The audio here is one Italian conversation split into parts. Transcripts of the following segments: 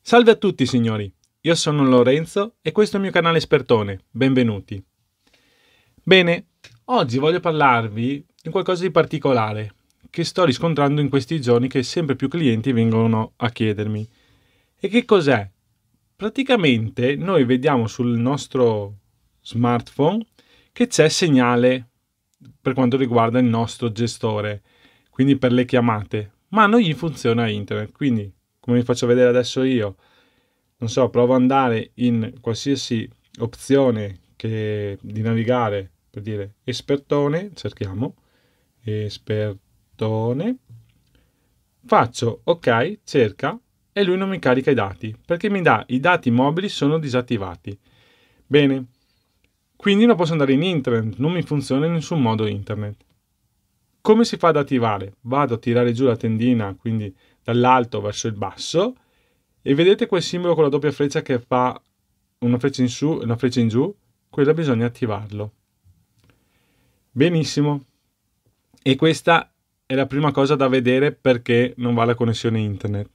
Salve a tutti signori, io sono Lorenzo e questo è il mio canale Espertone, benvenuti. Bene, oggi voglio parlarvi di qualcosa di particolare che sto riscontrando in questi giorni che sempre più clienti vengono a chiedermi. E che cos'è? Praticamente noi vediamo sul nostro smartphone che c'è segnale per quanto riguarda il nostro gestore, quindi per le chiamate, ma non gli funziona internet, quindi come vi faccio vedere adesso io, non so, provo ad andare in qualsiasi opzione che, di navigare, per dire espertone, cerchiamo, espertone, faccio ok, cerca e lui non mi carica i dati, perché mi dà i dati mobili sono disattivati. Bene, quindi non posso andare in internet, non mi funziona in nessun modo internet. Come si fa ad attivare? Vado a tirare giù la tendina, quindi dall'alto verso il basso, e vedete quel simbolo con la doppia freccia che fa una freccia in su e una freccia in giù? Quella bisogna attivarlo. Benissimo. E questa è la prima cosa da vedere perché non va la connessione internet.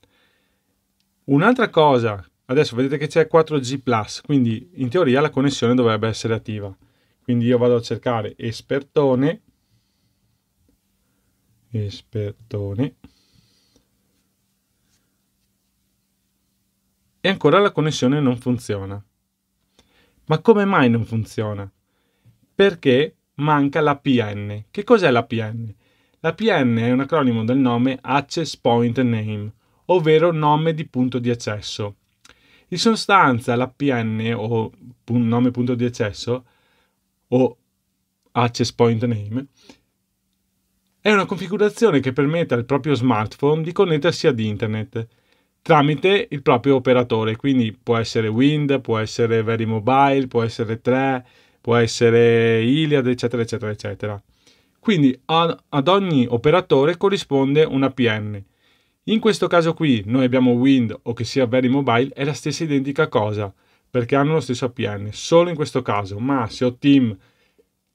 Un'altra cosa Adesso vedete che c'è 4G+, quindi in teoria la connessione dovrebbe essere attiva. Quindi io vado a cercare espertone, espertone, e ancora la connessione non funziona. Ma come mai non funziona? Perché manca l'APN. Che cos'è l'APN? L'APN è un acronimo del nome Access Point Name, ovvero nome di punto di accesso in sostanza l'APN o nome punto di accesso o access point name è una configurazione che permette al proprio smartphone di connettersi ad internet tramite il proprio operatore, quindi può essere Wind, può essere Very Mobile, può essere 3, può essere Iliad, eccetera, eccetera, eccetera. Quindi ad ogni operatore corrisponde un APN. In questo caso qui noi abbiamo Wind o che sia Very Mobile è la stessa identica cosa perché hanno lo stesso APN, solo in questo caso, ma se ho team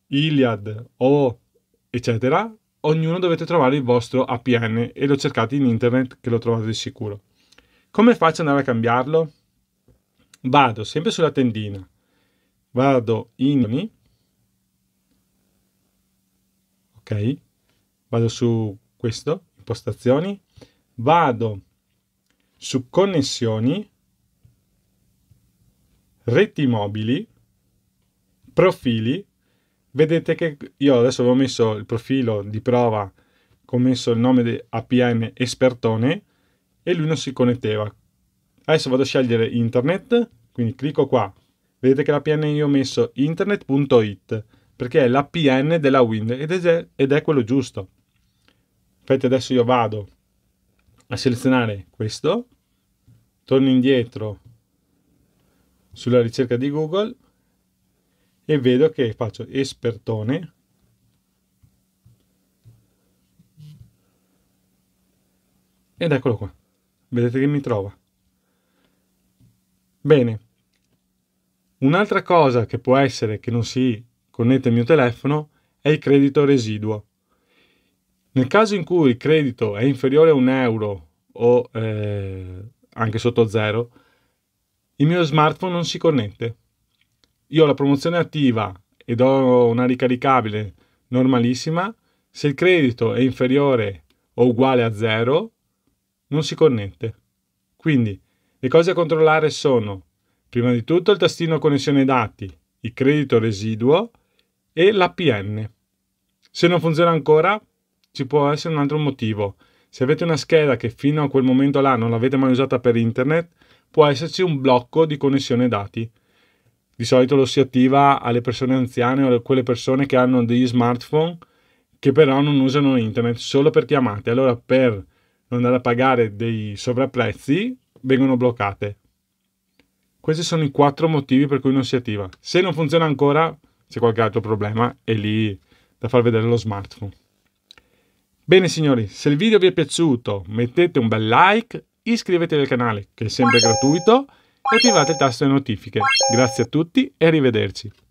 Iliad o eccetera, ognuno dovete trovare il vostro APN e lo cercate in internet che lo trovate di sicuro. Come faccio ad andare a cambiarlo? Vado sempre sulla tendina, vado in ok, vado su questo, impostazioni, vado su connessioni, reti mobili, profili, vedete che io adesso avevo messo il profilo di prova, ho messo il nome di APN espertone e lui non si connetteva. Adesso vado a scegliere internet, quindi clicco qua. Vedete che l'APN io ho messo internet.it perché è l'APN della Wind ed è, ed è quello giusto. Infatti adesso io vado a selezionare questo, torno indietro sulla ricerca di Google e vedo che faccio espertone ed eccolo qua. Vedete che mi trova. Bene. Un'altra cosa che può essere che non si connette il mio telefono è il credito residuo. Nel caso in cui il credito è inferiore a un euro o eh, anche sotto zero, il mio smartphone non si connette. Io ho la promozione attiva ed ho una ricaricabile normalissima. Se il credito è inferiore o uguale a zero, non si connette. Quindi le cose da controllare sono prima di tutto il tastino connessione dati, il credito residuo e l'APN. Se non funziona ancora, ci può essere un altro motivo. Se avete una scheda che fino a quel momento là non l'avete mai usata per internet, può esserci un blocco di connessione dati. Di solito lo si attiva alle persone anziane o a quelle persone che hanno degli smartphone che però non usano internet solo per chiamate. Allora per non andare a pagare dei sovrapprezzi vengono bloccate. Questi sono i quattro motivi per cui non si attiva. Se non funziona ancora, c'è qualche altro problema e lì da far vedere lo smartphone. Bene signori, se il video vi è piaciuto mettete un bel like, iscrivetevi al canale che è sempre gratuito e attivate il tasto delle notifiche. Grazie a tutti e arrivederci.